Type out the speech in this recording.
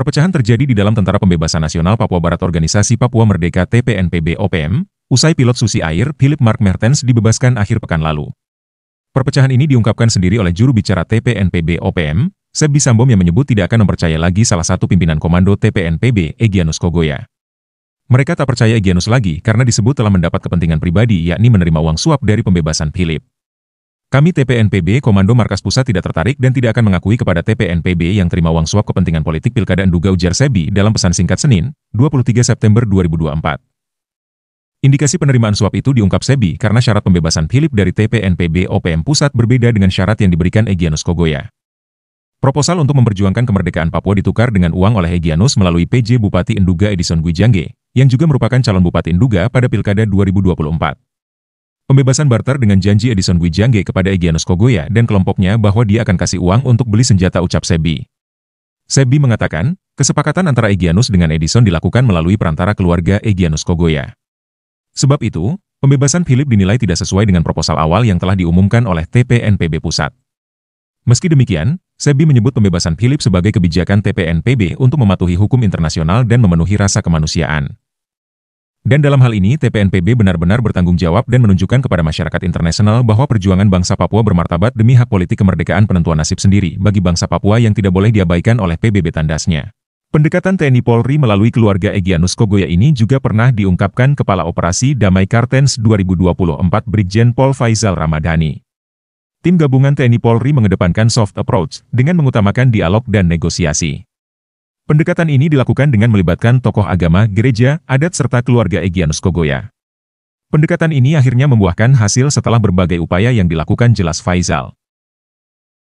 Perpecahan terjadi di dalam Tentara Pembebasan Nasional Papua Barat Organisasi Papua Merdeka TPNPB OPM, usai pilot Susi Air, Philip Mark Mertens dibebaskan akhir pekan lalu. Perpecahan ini diungkapkan sendiri oleh juru bicara TPNPB OPM, Sebi Sambom yang menyebut tidak akan mempercaya lagi salah satu pimpinan komando TPNPB, Egyanus Kogoya. Mereka tak percaya Egyanus lagi karena disebut telah mendapat kepentingan pribadi yakni menerima uang suap dari pembebasan Philip. Kami TPNPB Komando Markas Pusat tidak tertarik dan tidak akan mengakui kepada TPNPB yang terima uang suap kepentingan politik pilkada Nduga ujar Sebi dalam pesan singkat Senin, 23 September 2024. Indikasi penerimaan suap itu diungkap Sebi karena syarat pembebasan Philip dari TPNPB OPM Pusat berbeda dengan syarat yang diberikan Egyanus Kogoya. Proposal untuk memperjuangkan kemerdekaan Papua ditukar dengan uang oleh Egyanus melalui PJ Bupati Nduga Edison Wijangge, yang juga merupakan calon Bupati Nduga pada Pilkada 2024. Pembebasan barter dengan janji Edison wijangge kepada Egyanus Kogoya dan kelompoknya bahwa dia akan kasih uang untuk beli senjata ucap Sebi. Sebi mengatakan, kesepakatan antara Egyanus dengan Edison dilakukan melalui perantara keluarga Egyanus Kogoya. Sebab itu, pembebasan Philip dinilai tidak sesuai dengan proposal awal yang telah diumumkan oleh TPNPB Pusat. Meski demikian, Sebi menyebut pembebasan Philip sebagai kebijakan TPNPB untuk mematuhi hukum internasional dan memenuhi rasa kemanusiaan. Dan dalam hal ini, TPNPB benar-benar bertanggung jawab dan menunjukkan kepada masyarakat internasional bahwa perjuangan bangsa Papua bermartabat demi hak politik kemerdekaan penentuan nasib sendiri bagi bangsa Papua yang tidak boleh diabaikan oleh PBB tandasnya. Pendekatan TNI Polri melalui keluarga Egyanus Kogoya ini juga pernah diungkapkan Kepala Operasi Damai Kartens 2024 Brigjen Pol Faizal Ramadhani. Tim gabungan TNI Polri mengedepankan soft approach dengan mengutamakan dialog dan negosiasi. Pendekatan ini dilakukan dengan melibatkan tokoh agama, gereja, adat serta keluarga Egyanus Kogoya. Pendekatan ini akhirnya membuahkan hasil setelah berbagai upaya yang dilakukan jelas Faizal.